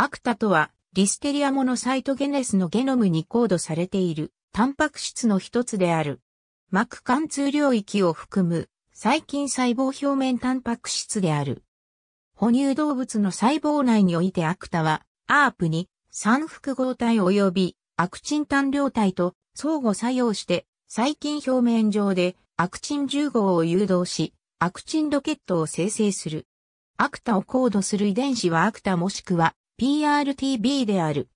アクタとは、リステリアモのサイトゲネスのゲノムにコードされている、タンパク質の一つである。膜貫通領域を含む、細菌細胞表面タンパク質である。哺乳動物の細胞内においてアクタは、アープに、三複合体及び、アクチン単量体と相互作用して、細菌表面上で、アクチン10号を誘導し、アクチンロケットを生成する。アクタをコードする遺伝子はアクタもしくは PRTB である。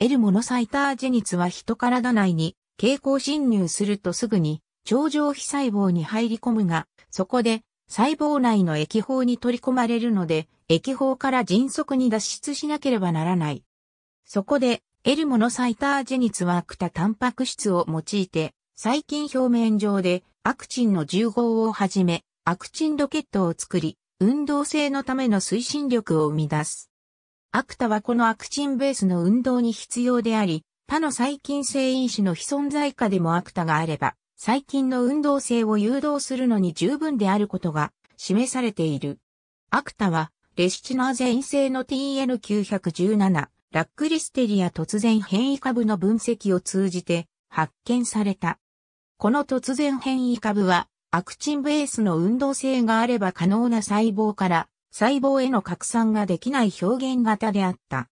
エルモのサイタージェニツは人体内に蛍光侵入するとすぐに超常皮細胞に入り込むが、そこで細胞内の液胞に取り込まれるので、液胞から迅速に脱出しなければならない。そこで、エルモのサイタージェニツはクタタンパク質を用いて、細菌表面上でアクチンの重合をはじめ、アクチンロケットを作り、運動性のための推進力を生み出す。アクタはこのアクチンベースの運動に必要であり、他の細菌性因子の非存在下でもアクタがあれば、細菌の運動性を誘導するのに十分であることが示されている。アクタは、レシチナーゼ陰性の TN917、ラックリステリア突然変異株の分析を通じて発見された。この突然変異株は、アクチンベースの運動性があれば可能な細胞から細胞への拡散ができない表現型であった。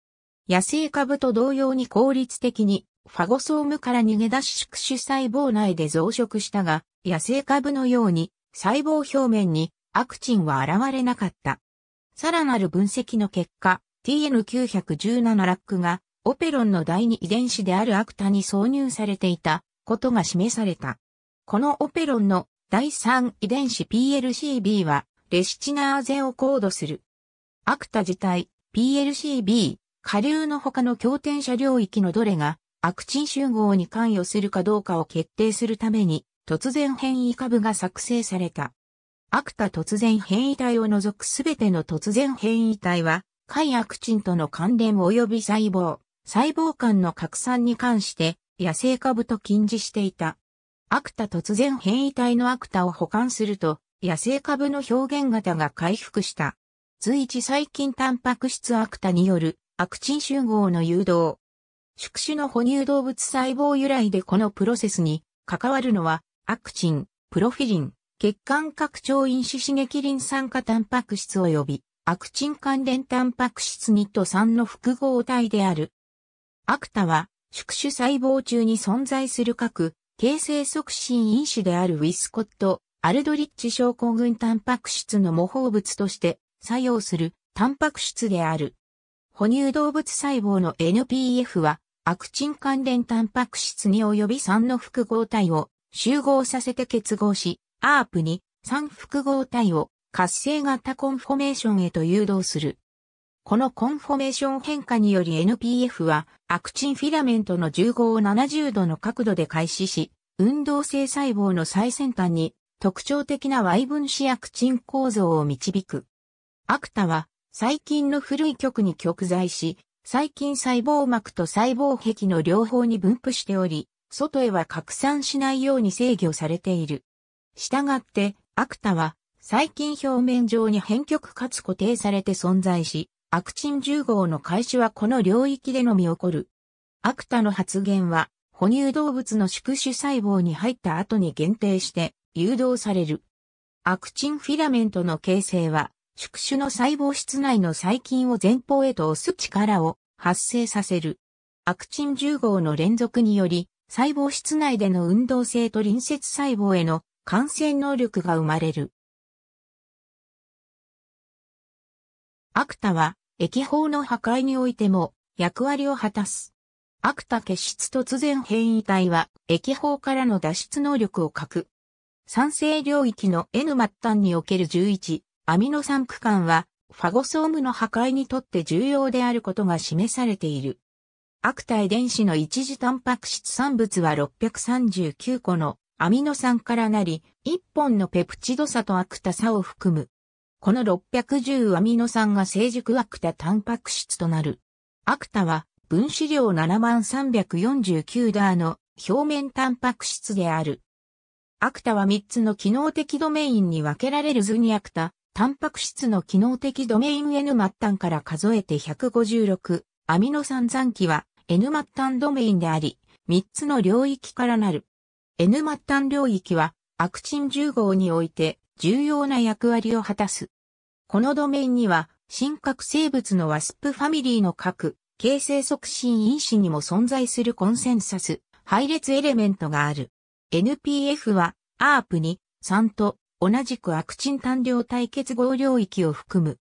野生株と同様に効率的にファゴソームから逃げ出し宿主細胞内で増殖したが、野生株のように細胞表面にアクチンは現れなかった。さらなる分析の結果、TN917 ラックがオペロンの第二遺伝子であるアクタに挿入されていたことが示された。このオペロンの第三遺伝子 PLCB はレシチナーゼをコードする。アクタ自体、PLCB、下流の他の強転車領域のどれが、アクチン集合に関与するかどうかを決定するために、突然変異株が作成された。アクタ突然変異体を除くすべての突然変異体は、海アクチンとの関連及び細胞、細胞間の拡散に関して、野生株と禁じしていた。アクタ突然変異体のアクタを保管すると、野生株の表現型が回復した。随一細菌タンパク質アクタによるアクチン集合の誘導。宿主の哺乳動物細胞由来でこのプロセスに関わるのはアクチン、プロフィリン、血管拡張因子刺激リン酸化タンパク質及びアクチン関連タンパク質2と3の複合体である。アクタは宿主細胞中に存在する各形成促進因子であるウィスコットアルドリッチ症候群タンパク質の模倣物として作用するタンパク質である。哺乳動物細胞の NPF はアクチン関連タンパク質に及び3の複合体を集合させて結合し、ARP に3複合体を活性型コンフォメーションへと誘導する。このコンフォメーション変化により NPF はアクチンフィラメントの15を70度の角度で開始し、運動性細胞の最先端に特徴的な Y 分子薬ン構造を導く。アクタは、細菌の古い極に極在し、細菌細胞膜と細胞壁の両方に分布しており、外へは拡散しないように制御されている。したがって、アクタは、細菌表面上に変極かつ固定されて存在し、アクチン10号の開始はこの領域でのみ起こる。アクタの発現は、哺乳動物の宿主細胞に入った後に限定して、誘導される。アクチンフィラメントの形成は、宿主の細胞室内の細菌を前方へと押す力を発生させる。アクチン10号の連続により、細胞室内での運動性と隣接細胞への感染能力が生まれる。アクタは、液法の破壊においても役割を果たす。アクタ結質突然変異体は、液法からの脱出能力を欠く。酸性領域の N 末端における11アミノ酸区間はファゴソームの破壊にとって重要であることが示されている。悪体電子の一次タンパク質産物は639個のアミノ酸からなり、1本のペプチド差とアクタ差を含む。この610アミノ酸が成熟アクタタンパク質となる。アクタは分子量7349ダーの表面タンパク質である。アクタは3つの機能的ドメインに分けられる図にアクタ、タンパク質の機能的ドメイン N 末端から数えて156、アミノ酸残機は N 末端ドメインであり、3つの領域からなる。N 末端領域は、アクチン10号において重要な役割を果たす。このドメインには、新核生物のワスプファミリーの核、形成促進因子にも存在するコンセンサス、配列エレメントがある。NPF は ARP に3と同じくアクチン単量対結合領域を含む。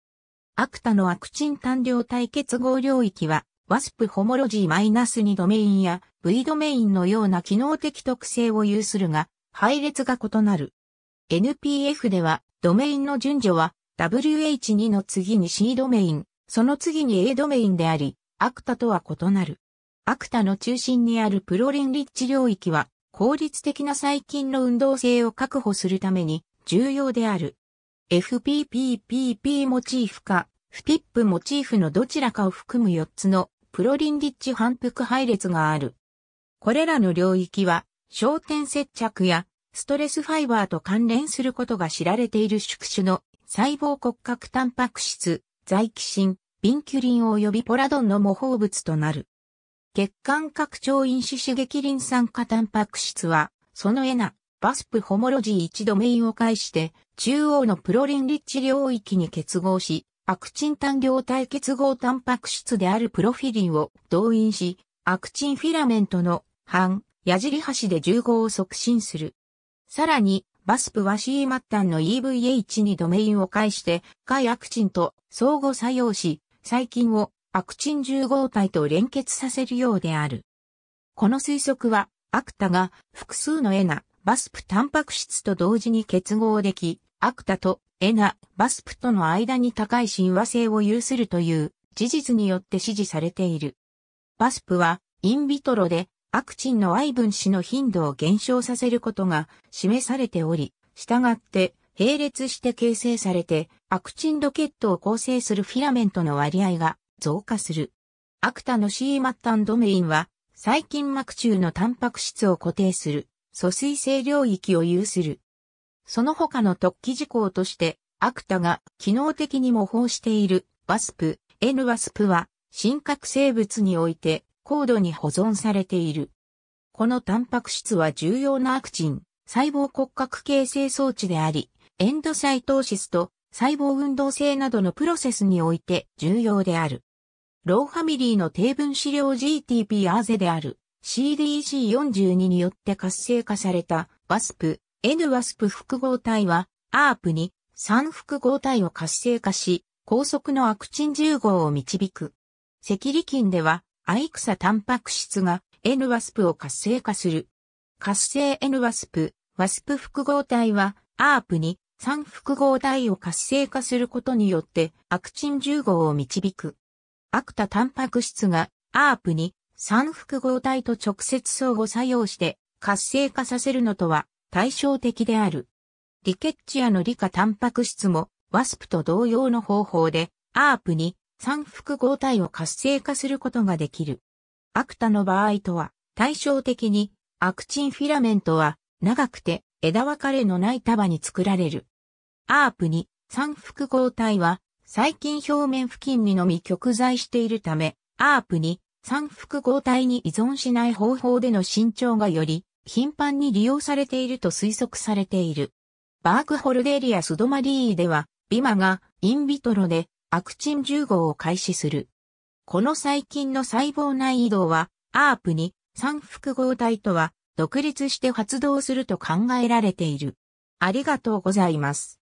アクタのアクチン単量対結合領域は WASP ホモロジー -2 ドメインや V ドメインのような機能的特性を有するが配列が異なる。NPF ではドメインの順序は WH2 の次に C ドメイン、その次に A ドメインであり、アクタとは異なる。アクタの中心にあるプロリンリッチ領域は効率的な細菌の運動性を確保するために重要である。FPPPP モチーフか、FPIP モチーフのどちらかを含む4つのプロリンリッチ反復配列がある。これらの領域は、焦点接着やストレスファイバーと関連することが知られている宿主の細胞骨格タンパク質、在気神、ビンキュリン及びポラドンの模倣物となる。血管拡張因子刺激リン酸化タンパク質は、そのエナ、バスプホモロジー1ドメインを介して、中央のプロリンリッチ領域に結合し、アクチン単量体結合タンパク質であるプロフィリンを動員し、アクチンフィラメントの半、矢尻端で重合を促進する。さらに、バスプは C 末端の EVH にドメインを介して、解アクチンと相互作用し、細菌をアクチン10号体と連結させるようである。この推測は、アクタが複数のエナ、バスプタンパク質と同時に結合でき、アクタとエナ、バスプとの間に高い親和性を有するという事実によって支持されている。バスプは、インビトロでアクチンの Y 分子の頻度を減少させることが示されており、従って並列して形成されて、アクチンロケットを構成するフィラメントの割合が増加する。アクタの C 末端ドメインは、細菌膜中のタンパク質を固定する、疎水性領域を有する。その他の突起事項として、アクタが機能的に模倣している、ワスプ、N ワスプは、真核生物において、高度に保存されている。このタンパク質は重要なアクチン、細胞骨格形成装置であり、エンドサイトーシスと細胞運動性などのプロセスにおいて重要である。ローファミリーの定分資料 GTP アーゼである CDC42 によって活性化された WASP、NWASP 複合体は ARP に3複合体を活性化し、高速のアクチン10号を導く。赤痢菌では、アイクサタンパク質が NWASP を活性化する。活性 NWASP、WASP 複合体は ARP に3複合体を活性化することによってアクチン10号を導く。アクタタンパク質がアープに三複合体と直接相互作用して活性化させるのとは対照的である。リケッチアの理科タンパク質もワスプと同様の方法でアープに三複合体を活性化することができる。アクタの場合とは対照的にアクチンフィラメントは長くて枝分かれのない束に作られる。アープに三複合体は細菌表面付近にのみ極在しているため、アープに三複合体に依存しない方法での伸長がより頻繁に利用されていると推測されている。バークホルデリアスドマリーでは、ビマがインビトロでアクチン10号を開始する。この細菌の細胞内移動は、アープに三複合体とは独立して発動すると考えられている。ありがとうございます。